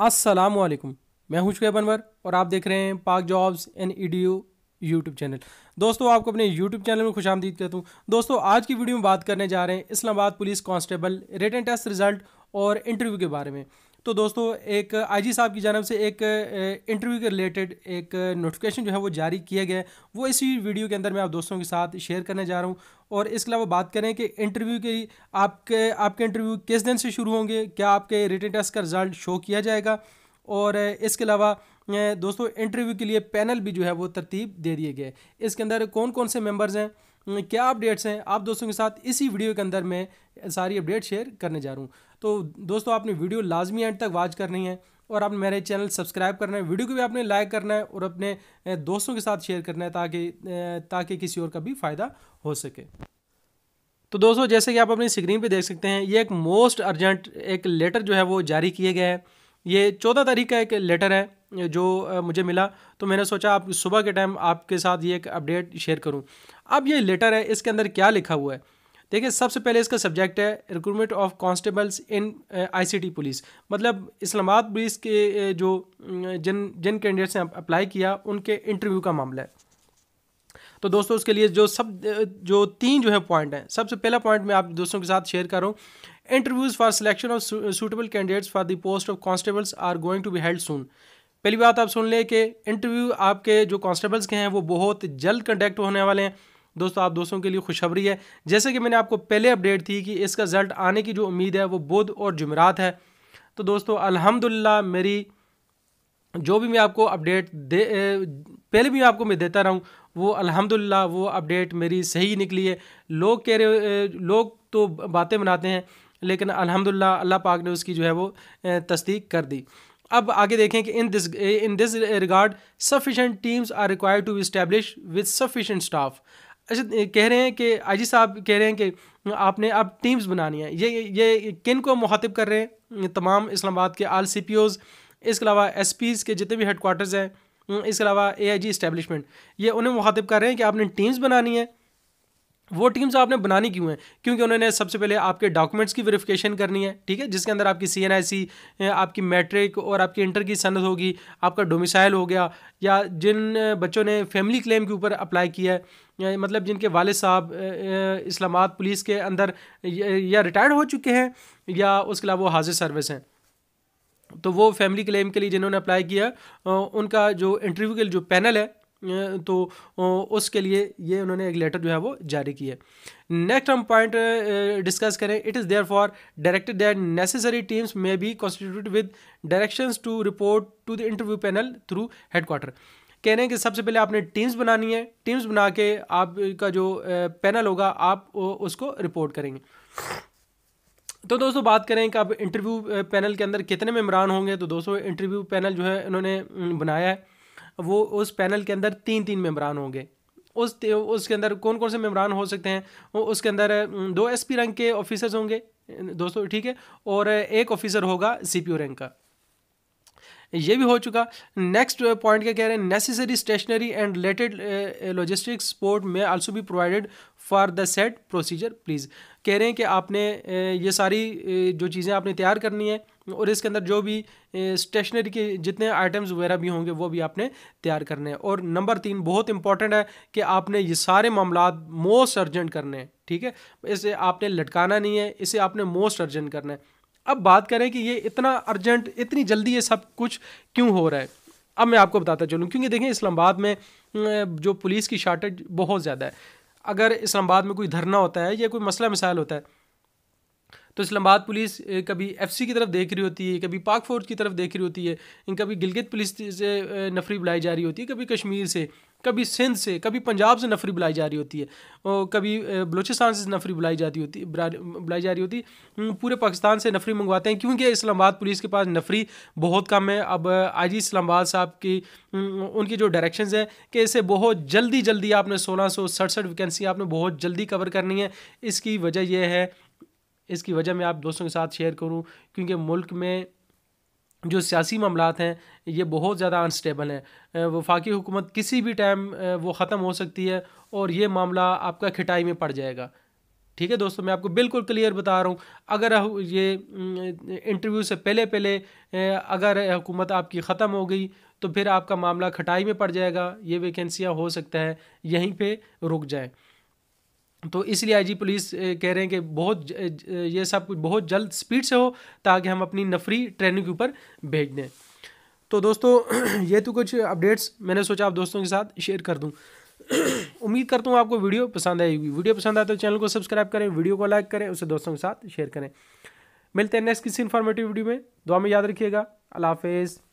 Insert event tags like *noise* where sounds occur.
वालेकुम मैं हूं शुब बनवर और आप देख रहे हैं पाक जॉब्स एंड ईडियो यूट्यूब चैनल दोस्तों आपको अपने यूट्यूब चैनल में खुश आमदीद करता हूँ दोस्तों आज की वीडियो में बात करने जा रहे हैं Islamabad police constable written test result और इंटरव्यू के बारे में तो दोस्तों एक आईजी साहब की जानब से एक इंटरव्यू के रिलेटेड एक नोटिफिकेशन जो है वो जारी किया गया है वो इसी वीडियो के अंदर मैं आप दोस्तों के साथ शेयर करने जा रहा हूँ और इसके अलावा बात करें कि इंटरव्यू के आपके आपके इंटरव्यू किस दिन से शुरू होंगे क्या आपके रिटर्न टेस्ट का रिज़ल्ट शो किया जाएगा और इसके अलावा दोस्तों इंटरव्यू के लिए पैनल भी जो है वो तरतीब दे दिए गए इसके अंदर कौन कौन से मेम्बर्स हैं हम्म, क्या अपडेट्स हैं आप दोस्तों के साथ इसी वीडियो के अंदर मैं सारी अपडेट शेयर करने जा रहा हूँ तो दोस्तों आपने वीडियो लाजमी एंड तक वाच करनी है और आपने मेरे चैनल सब्सक्राइब करना है वीडियो को भी आपने लाइक करना है और अपने दोस्तों के साथ शेयर करना है ताकि ताकि किसी और का भी फ़ायदा हो सके तो दोस्तों जैसे कि आप अपनी स्क्रीन पे देख सकते हैं ये एक मोस्ट अर्जेंट एक लेटर जो है वो जारी किया गया है ये चौदह तारीख का एक लेटर है जो मुझे मिला तो मैंने सोचा आप सुबह के टाइम आपके साथ ये एक अपडेट शेयर करूँ अब ये लेटर है इसके अंदर क्या लिखा हुआ है देखिए सबसे पहले इसका सब्जेक्ट है recruitment of constables in ICT police मतलब इस्लामाबाद पुलिस के जो जिन जिन कैंडिडेट्स ने अप्लाई किया उनके इंटरव्यू का मामला है तो दोस्तों उसके लिए जो सब जो तीन जो है पॉइंट हैं सबसे पहला पॉइंट मैं आप दोस्तों के साथ शेयर कर रहा हूँ interviews for selection of suitable candidates for the post of constables are going to be held soon पहली बात आप सुन लें कि इंटरव्यू आपके जो कॉन्स्टेबल्स के हैं वो बहुत जल्द कंडक्ट होने वाले हैं दोस्तों आप दोस्तों के लिए खुशखबरी है जैसे कि मैंने आपको पहले अपडेट थी कि इसका रिज़ल्ट आने की जो उम्मीद है वो बुध और जुमेरात है तो दोस्तों अल्हम्दुलिल्लाह मेरी जो भी मैं आपको अपडेट दे पहले भी आपको मैं देता रहूँ वो अल्हम्दुलिल्लाह वो अपडेट मेरी सही निकली है लोग कह रहे लोग तो बातें बनाते हैं लेकिन अलहमदिल्ला अल्लाह पाक ने उसकी जो है वो तस्दीक कर दी अब आगे देखें कि in this in this regard sufficient teams are required to establish with sufficient staff अच्छा कह रहे हैं कि आजी साहब कह रहे हैं कि आपने अब टीम्स बनानी है ये ये किन को मुखातिब कर रहे हैं तमाम इस्लामाबाद के आल सी पी ओज़ इसके अलावा एस पीज़ के जितने भी हेड क्वार्टर्स हैं इसके अलावा ए आई जी इस्टेबलिशमेंट ये उन्हें मुखातिब कर रहे हैं कि आपने टीम्स बनानी है वो टीम्स आपने बनानी क्यों है क्योंकि उन्होंने सबसे पहले आपके डॉक्यूमेंट्स की वेरिफिकेशन करनी है ठीक है जिसके अंदर आपकी सी आपकी मैट्रिक और आपकी इंटर की सनद होगी आपका डोमिसाइल हो गया या जिन बच्चों ने फैमिली क्लेम के ऊपर अप्लाई किया है मतलब जिनके वाले साहब इस्लामाबाद पुलिस के अंदर या रिटायर्ड हो चुके हैं या उसके अलावा वो हाजिर सर्विस हैं तो वो फैमिली क्लेम के लिए जिन्होंने अप्लाई किया उनका जो इंटरव्यू के लिए जो पैनल है तो उसके लिए ये उन्होंने एक लेटर जो है वो जारी की है नेक्स्ट हम पॉइंट डिस्कस करें it is there for directed that necessary teams may be constitute with directions to report to the interview panel through headquarter कह रहे हैं कि सबसे पहले आपने टीम्स बनानी है टीम्स बना के आपका जो पैनल होगा आप उसको रिपोर्ट करेंगे तो दोस्तों बात करें कि आप इंटरव्यू पैनल के अंदर कितने मेम्बरान होंगे तो दोस्तों इंटरव्यू पैनल जो है इन्होंने बनाया है वो उस पैनल के अंदर तीन तीन मेम्बरान होंगे उस उसके अंदर कौन कौन से मेम्बरान हो सकते हैं उसके अंदर दो एसपी रैंक के ऑफिसर्स होंगे दोस्तों ठीक है और एक ऑफिसर होगा सीपीयू रैंक का ये भी हो चुका नेक्स्ट पॉइंट uh, क्या कह रहे हैं necessary stationery and related logistic support may also be provided for the set procedure please कह रहे हैं कि आपने uh, ये सारी uh, जो चीज़ें आपने तैयार करनी है और इसके अंदर जो भी स्टेशनरी के जितने आइटम्स वगैरह भी होंगे वो भी आपने तैयार करने हैं और नंबर तीन बहुत इंपॉर्टेंट है कि आपने ये सारे मामला मोस्ट अर्जेंट करने हैं ठीक है इसे आपने लटकाना नहीं है इसे आपने मोस्ट अर्जेंट करना है अब बात करें कि ये इतना अर्जेंट इतनी जल्दी ये सब कुछ क्यों हो रहा है अब मैं आपको बताता चलूँ क्योंकि देखें इस्लामाबाद में जो पुलिस की शार्टेज बहुत ज़्यादा है अगर इस्लामाबाद में कोई धरना होता है या कोई मसला मिसाइल होता है तो इस्लामाबाद पुलिस कभी एफसी की तरफ देख रही होती है कभी पाक फोर्स की तरफ देख रही होती है इन कभी गिलगित पुलिस से नफरी बुलाई जा रही होती है कभी कश्मीर से कभी सिंध से कभी पंजाब से नफरी बुलाई जा रही होती है और कभी बलूचिस्तान से नफरी बुलाई जाती होती बुलाई जा रही होती पूरे पाकिस्तान से नफरी मंगवाते हैं क्योंकि इस्लामाबाद पुलिस के पास नफरी बहुत कम है अब आई जी इस्लामाबाद साहब की उनकी जो डायरेक्शंस है कि इसे बहुत जल्दी जल्दी आपने सोलह सौ सड़सठ वैकेंसी आपने बहुत जल्दी कवर करनी है इसकी वजह यह है इसकी वजह मैं आप दोस्तों के साथ शेयर करूँ क्योंकि मुल्क में जो सियासी मामला हैं ये बहुत ज़्यादा अनस्टेबल हैं वफाकी हुकूमत किसी भी टाइम वो ख़त्म हो सकती है और ये मामला आपका खिटाई में पड़ जाएगा ठीक है दोस्तों मैं आपको बिल्कुल क्लियर बता रहा हूँ अगर ये इंटरव्यू से पहले पहले अगर हुकूमत आपकी ख़त्म हो गई तो फिर आपका मामला खटाई में पड़ जाएगा ये वैकेंसियाँ हो सकता है यहीं पे रुक जाएँ तो इसलिए आईजी पुलिस कह रहे हैं कि बहुत ये सब कुछ बहुत जल्द स्पीड से हो ताकि हम अपनी नफरी ट्रेनिंग के ऊपर भेज दें तो दोस्तों *clears throat* ये तो कुछ अपडेट्स मैंने सोचा आप दोस्तों के साथ शेयर कर दूँ *clears throat* उम्मीद करता हूँ आपको वीडियो पसंद आएगी वीडियो पसंद आए तो चैनल को सब्सक्राइब करें वीडियो को लाइक करें उसे दोस्तों के साथ शेयर करें मिलते हैं नेक्स्ट किसी इन्फॉर्मेटिव वीडियो में दुआ में याद रखिएगा अल्लाह हाफिज़